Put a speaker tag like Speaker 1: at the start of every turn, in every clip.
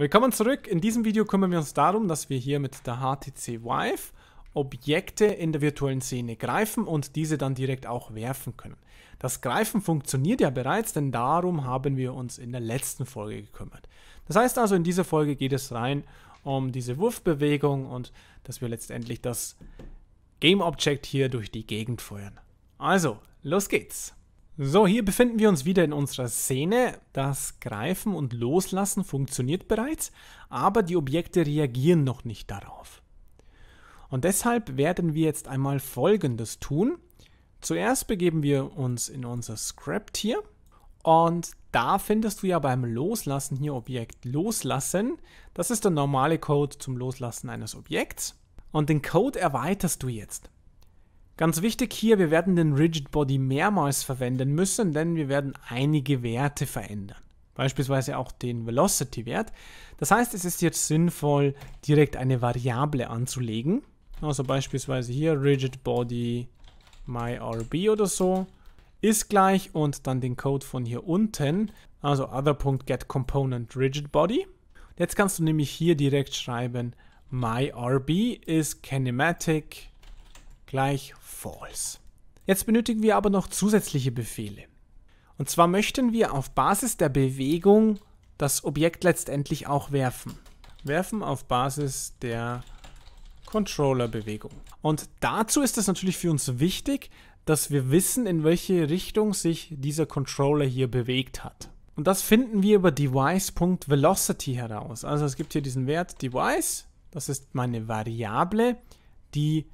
Speaker 1: Willkommen zurück. In diesem Video kümmern wir uns darum, dass wir hier mit der HTC Vive Objekte in der virtuellen Szene greifen und diese dann direkt auch werfen können. Das Greifen funktioniert ja bereits, denn darum haben wir uns in der letzten Folge gekümmert. Das heißt also, in dieser Folge geht es rein um diese Wurfbewegung und dass wir letztendlich das Game Object hier durch die Gegend feuern. Also, los geht's! So, hier befinden wir uns wieder in unserer Szene. Das Greifen und Loslassen funktioniert bereits, aber die Objekte reagieren noch nicht darauf. Und deshalb werden wir jetzt einmal Folgendes tun. Zuerst begeben wir uns in unser Script hier und da findest du ja beim Loslassen hier Objekt Loslassen. Das ist der normale Code zum Loslassen eines Objekts. Und den Code erweiterst du jetzt. Ganz wichtig hier, wir werden den Rigid Body mehrmals verwenden müssen, denn wir werden einige Werte verändern. Beispielsweise auch den Velocity-Wert. Das heißt, es ist jetzt sinnvoll, direkt eine Variable anzulegen. Also beispielsweise hier Rigid Body MyRB oder so ist gleich und dann den Code von hier unten, also other.getComponentRigidBody. Jetzt kannst du nämlich hier direkt schreiben, myRB ist Kinematic gleich false. Jetzt benötigen wir aber noch zusätzliche Befehle. Und zwar möchten wir auf Basis der Bewegung das Objekt letztendlich auch werfen. Werfen auf Basis der Controller-Bewegung. Und dazu ist es natürlich für uns wichtig, dass wir wissen, in welche Richtung sich dieser Controller hier bewegt hat. Und das finden wir über device.velocity heraus. Also es gibt hier diesen Wert device, das ist meine Variable, die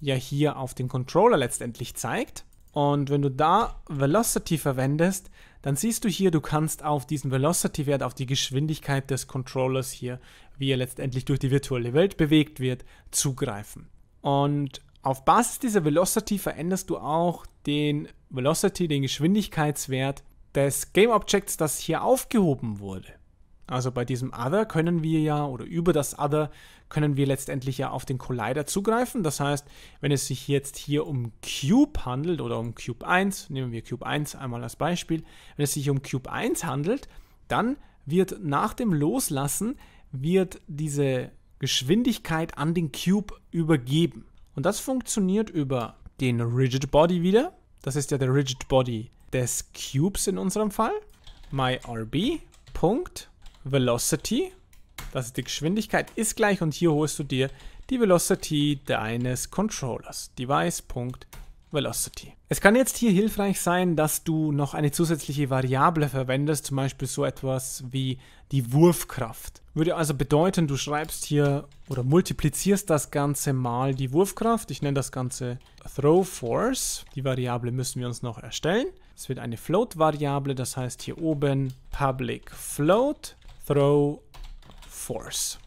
Speaker 1: ja hier auf den Controller letztendlich zeigt. Und wenn du da Velocity verwendest, dann siehst du hier, du kannst auf diesen Velocity-Wert, auf die Geschwindigkeit des Controllers hier, wie er letztendlich durch die virtuelle Welt bewegt wird, zugreifen. Und auf Basis dieser Velocity veränderst du auch den Velocity, den Geschwindigkeitswert des Game Objects, das hier aufgehoben wurde. Also bei diesem Other können wir ja oder über das Other können wir letztendlich ja auf den Collider zugreifen. Das heißt, wenn es sich jetzt hier um Cube handelt oder um Cube 1, nehmen wir Cube 1 einmal als Beispiel, wenn es sich um Cube 1 handelt, dann wird nach dem Loslassen, wird diese Geschwindigkeit an den Cube übergeben. Und das funktioniert über den Rigid Body wieder. Das ist ja der Rigid Body des Cubes in unserem Fall. MyRB.velocity. Das ist die Geschwindigkeit ist gleich und hier holst du dir die Velocity deines Controllers. Device.velocity. Es kann jetzt hier hilfreich sein, dass du noch eine zusätzliche Variable verwendest, zum Beispiel so etwas wie die Wurfkraft. Würde also bedeuten, du schreibst hier oder multiplizierst das Ganze mal die Wurfkraft. Ich nenne das Ganze Throw Force. Die Variable müssen wir uns noch erstellen. Es wird eine Float-Variable, das heißt hier oben Public Float Throw Force.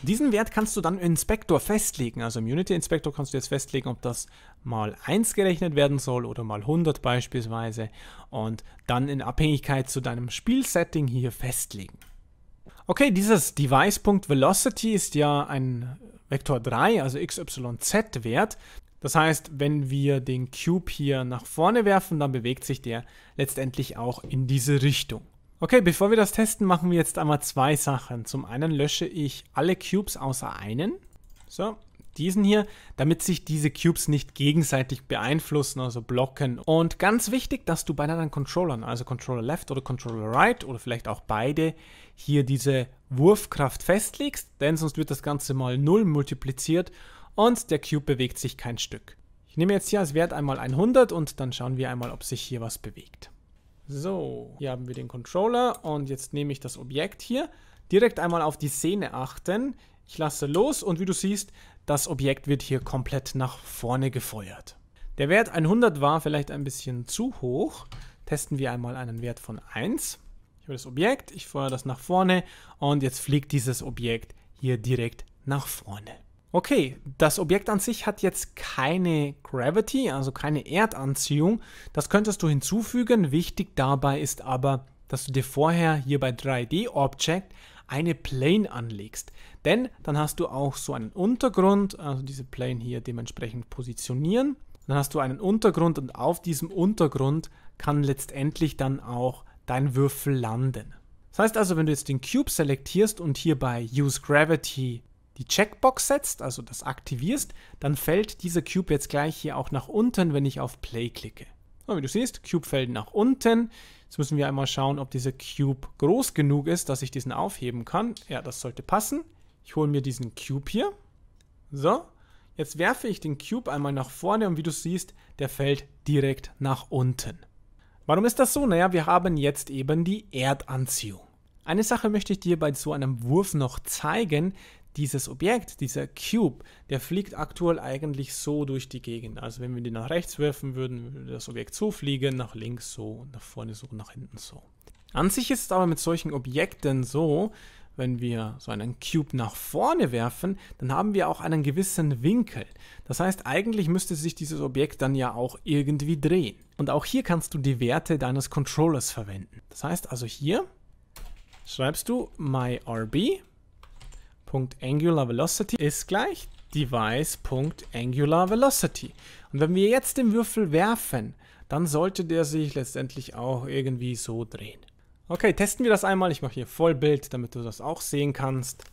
Speaker 1: Und diesen Wert kannst du dann im Inspektor festlegen. Also im Unity inspektor kannst du jetzt festlegen, ob das mal 1 gerechnet werden soll oder mal 100 beispielsweise. Und dann in Abhängigkeit zu deinem Spielsetting hier festlegen. Okay, dieses Device.velocity ist ja ein Vektor 3, also xyz-Wert. Das heißt, wenn wir den Cube hier nach vorne werfen, dann bewegt sich der letztendlich auch in diese Richtung. Okay, bevor wir das testen, machen wir jetzt einmal zwei Sachen. Zum einen lösche ich alle Cubes außer einen. So, diesen hier, damit sich diese Cubes nicht gegenseitig beeinflussen, also blocken. Und ganz wichtig, dass du bei deinen Controllern, also Controller Left oder Controller Right oder vielleicht auch beide, hier diese Wurfkraft festlegst, denn sonst wird das Ganze mal 0 multipliziert und der Cube bewegt sich kein Stück. Ich nehme jetzt hier als Wert einmal 100 und dann schauen wir einmal, ob sich hier was bewegt. So, hier haben wir den Controller und jetzt nehme ich das Objekt hier. Direkt einmal auf die Szene achten. Ich lasse los und wie du siehst, das Objekt wird hier komplett nach vorne gefeuert. Der Wert 100 war vielleicht ein bisschen zu hoch. Testen wir einmal einen Wert von 1. Ich habe das Objekt, ich feuere das nach vorne und jetzt fliegt dieses Objekt hier direkt nach vorne okay, das Objekt an sich hat jetzt keine Gravity, also keine Erdanziehung. Das könntest du hinzufügen. Wichtig dabei ist aber, dass du dir vorher hier bei 3D Object eine Plane anlegst. Denn dann hast du auch so einen Untergrund, also diese Plane hier dementsprechend positionieren. Dann hast du einen Untergrund und auf diesem Untergrund kann letztendlich dann auch dein Würfel landen. Das heißt also, wenn du jetzt den Cube selektierst und hier bei Use Gravity die Checkbox setzt, also das aktivierst, dann fällt dieser Cube jetzt gleich hier auch nach unten, wenn ich auf Play klicke. So, wie du siehst, Cube fällt nach unten. Jetzt müssen wir einmal schauen, ob dieser Cube groß genug ist, dass ich diesen aufheben kann. Ja, das sollte passen. Ich hole mir diesen Cube hier. So, jetzt werfe ich den Cube einmal nach vorne und wie du siehst, der fällt direkt nach unten. Warum ist das so? Naja, wir haben jetzt eben die Erdanziehung. Eine Sache möchte ich dir bei so einem Wurf noch zeigen, dieses Objekt, dieser Cube, der fliegt aktuell eigentlich so durch die Gegend. Also wenn wir den nach rechts werfen würden, würde das Objekt so fliegen, nach links so, nach vorne so, nach hinten so. An sich ist es aber mit solchen Objekten so, wenn wir so einen Cube nach vorne werfen, dann haben wir auch einen gewissen Winkel. Das heißt, eigentlich müsste sich dieses Objekt dann ja auch irgendwie drehen. Und auch hier kannst du die Werte deines Controllers verwenden. Das heißt also hier schreibst du myRB Angular Velocity ist gleich Device.Angular Velocity. Und wenn wir jetzt den Würfel werfen, dann sollte der sich letztendlich auch irgendwie so drehen. Okay, testen wir das einmal. Ich mache hier Vollbild, damit du das auch sehen kannst.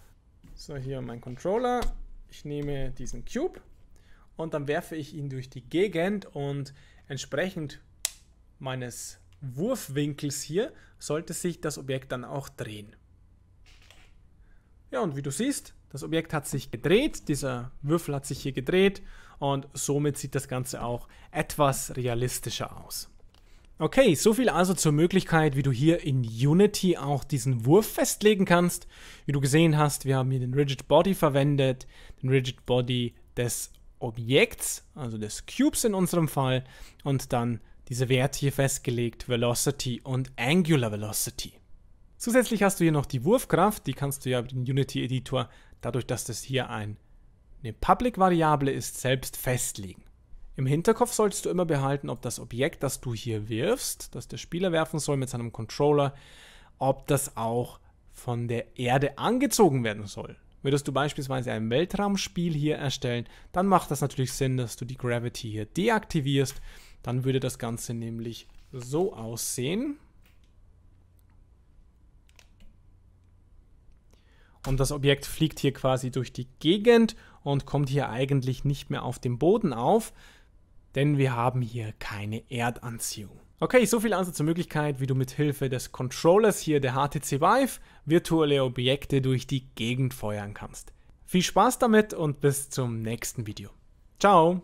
Speaker 1: So, hier mein Controller. Ich nehme diesen Cube und dann werfe ich ihn durch die Gegend und entsprechend meines Wurfwinkels hier sollte sich das Objekt dann auch drehen. Ja, und wie du siehst, das Objekt hat sich gedreht, dieser Würfel hat sich hier gedreht und somit sieht das Ganze auch etwas realistischer aus. Okay, so viel also zur Möglichkeit, wie du hier in Unity auch diesen Wurf festlegen kannst. Wie du gesehen hast, wir haben hier den Rigid Body verwendet, den Rigid Body des Objekts, also des Cubes in unserem Fall, und dann diese Werte hier festgelegt, Velocity und Angular Velocity. Zusätzlich hast du hier noch die Wurfkraft, die kannst du ja im Unity Editor, dadurch dass das hier ein, eine Public-Variable ist, selbst festlegen. Im Hinterkopf solltest du immer behalten, ob das Objekt, das du hier wirfst, das der Spieler werfen soll mit seinem Controller, ob das auch von der Erde angezogen werden soll. Würdest du beispielsweise ein Weltraumspiel hier erstellen, dann macht das natürlich Sinn, dass du die Gravity hier deaktivierst. Dann würde das Ganze nämlich so aussehen. Und das Objekt fliegt hier quasi durch die Gegend und kommt hier eigentlich nicht mehr auf dem Boden auf, denn wir haben hier keine Erdanziehung. Okay, so viel also zur Möglichkeit, wie du mit Hilfe des Controllers hier der HTC Vive virtuelle Objekte durch die Gegend feuern kannst. Viel Spaß damit und bis zum nächsten Video. Ciao!